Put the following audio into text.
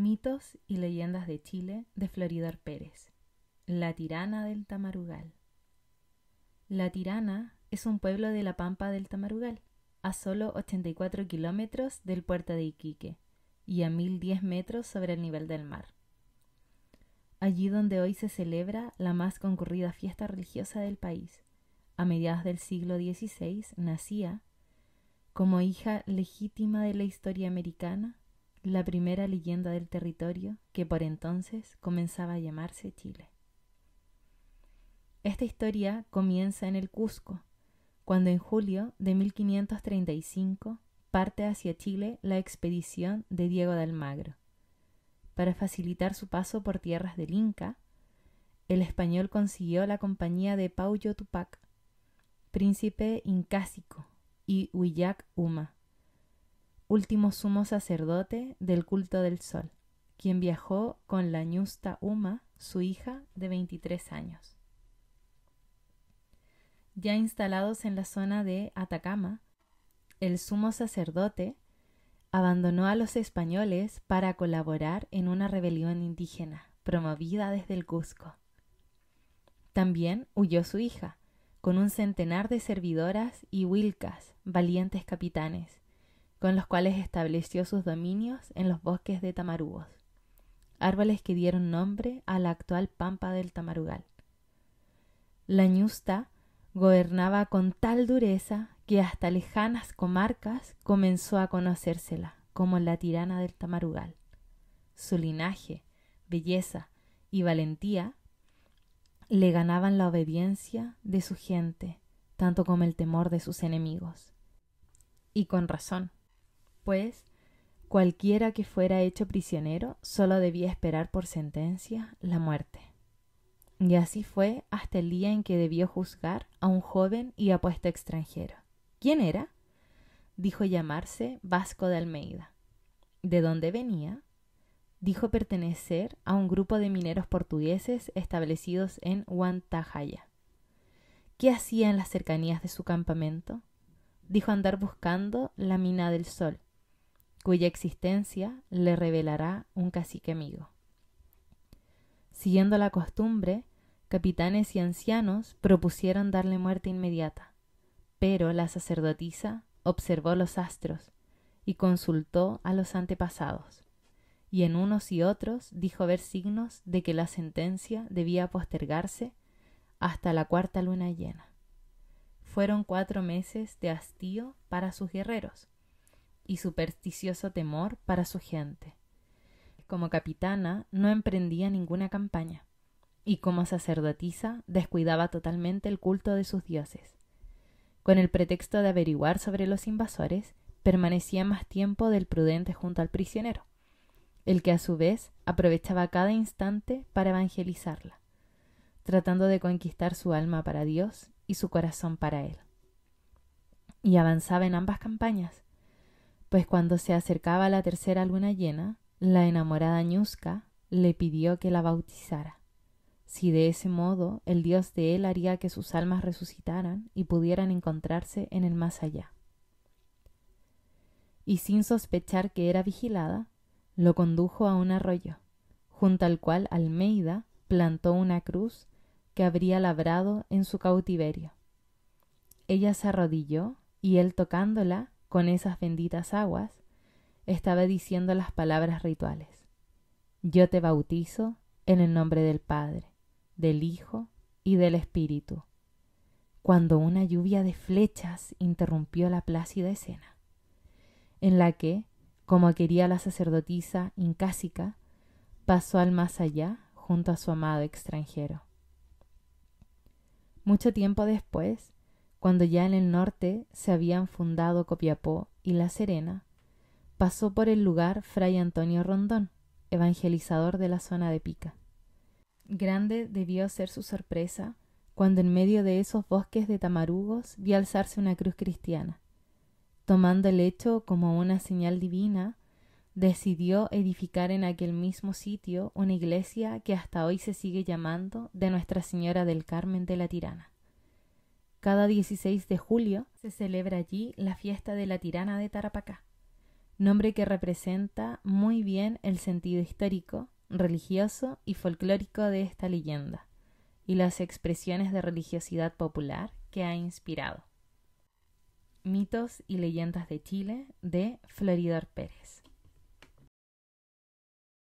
Mitos y leyendas de Chile de Floridor Pérez. La tirana del Tamarugal. La tirana es un pueblo de la pampa del Tamarugal, a solo 84 kilómetros del puerto de Iquique y a 1010 metros sobre el nivel del mar. Allí donde hoy se celebra la más concurrida fiesta religiosa del país, a mediados del siglo XVI nacía, como hija legítima de la historia americana, la primera leyenda del territorio que por entonces comenzaba a llamarse Chile. Esta historia comienza en el Cusco, cuando en julio de 1535 parte hacia Chile la expedición de Diego de Almagro. Para facilitar su paso por tierras del Inca, el español consiguió la compañía de Pauyo Tupac, príncipe incásico, y Huillac Uma, último sumo sacerdote del culto del sol, quien viajó con la ñusta Uma, su hija de 23 años. Ya instalados en la zona de Atacama, el sumo sacerdote abandonó a los españoles para colaborar en una rebelión indígena promovida desde el Cusco. También huyó su hija, con un centenar de servidoras y Wilcas, valientes capitanes, con los cuales estableció sus dominios en los bosques de Tamarugos, árboles que dieron nombre a la actual pampa del Tamarugal. La ñusta gobernaba con tal dureza que hasta lejanas comarcas comenzó a conocérsela como la tirana del Tamarugal. Su linaje, belleza y valentía le ganaban la obediencia de su gente, tanto como el temor de sus enemigos. Y con razón pues cualquiera que fuera hecho prisionero solo debía esperar por sentencia la muerte. Y así fue hasta el día en que debió juzgar a un joven y apuesto extranjero. ¿Quién era? Dijo llamarse Vasco de Almeida. ¿De dónde venía? Dijo pertenecer a un grupo de mineros portugueses establecidos en Huantajaya. ¿Qué hacía en las cercanías de su campamento? Dijo andar buscando la mina del sol, cuya existencia le revelará un cacique amigo. Siguiendo la costumbre, capitanes y ancianos propusieron darle muerte inmediata, pero la sacerdotisa observó los astros y consultó a los antepasados, y en unos y otros dijo ver signos de que la sentencia debía postergarse hasta la cuarta luna llena. Fueron cuatro meses de hastío para sus guerreros, y supersticioso temor para su gente. Como capitana no emprendía ninguna campaña y como sacerdotisa descuidaba totalmente el culto de sus dioses. Con el pretexto de averiguar sobre los invasores, permanecía más tiempo del prudente junto al prisionero, el que a su vez aprovechaba cada instante para evangelizarla, tratando de conquistar su alma para Dios y su corazón para él. Y avanzaba en ambas campañas, pues cuando se acercaba la tercera luna llena, la enamorada ñusca le pidió que la bautizara. Si de ese modo el Dios de él haría que sus almas resucitaran y pudieran encontrarse en el más allá. Y sin sospechar que era vigilada, lo condujo a un arroyo, junto al cual Almeida plantó una cruz que habría labrado en su cautiverio. Ella se arrodilló y él tocándola con esas benditas aguas, estaba diciendo las palabras rituales. Yo te bautizo en el nombre del Padre, del Hijo y del Espíritu, cuando una lluvia de flechas interrumpió la plácida escena, en la que, como quería la sacerdotisa incásica, pasó al más allá junto a su amado extranjero. Mucho tiempo después, cuando ya en el norte se habían fundado Copiapó y La Serena, pasó por el lugar Fray Antonio Rondón, evangelizador de la zona de Pica. Grande debió ser su sorpresa cuando en medio de esos bosques de tamarugos vi alzarse una cruz cristiana. Tomando el hecho como una señal divina, decidió edificar en aquel mismo sitio una iglesia que hasta hoy se sigue llamando de Nuestra Señora del Carmen de la Tirana. Cada 16 de julio se celebra allí la fiesta de la tirana de Tarapacá, nombre que representa muy bien el sentido histórico, religioso y folclórico de esta leyenda y las expresiones de religiosidad popular que ha inspirado. Mitos y leyendas de Chile de Floridor Pérez.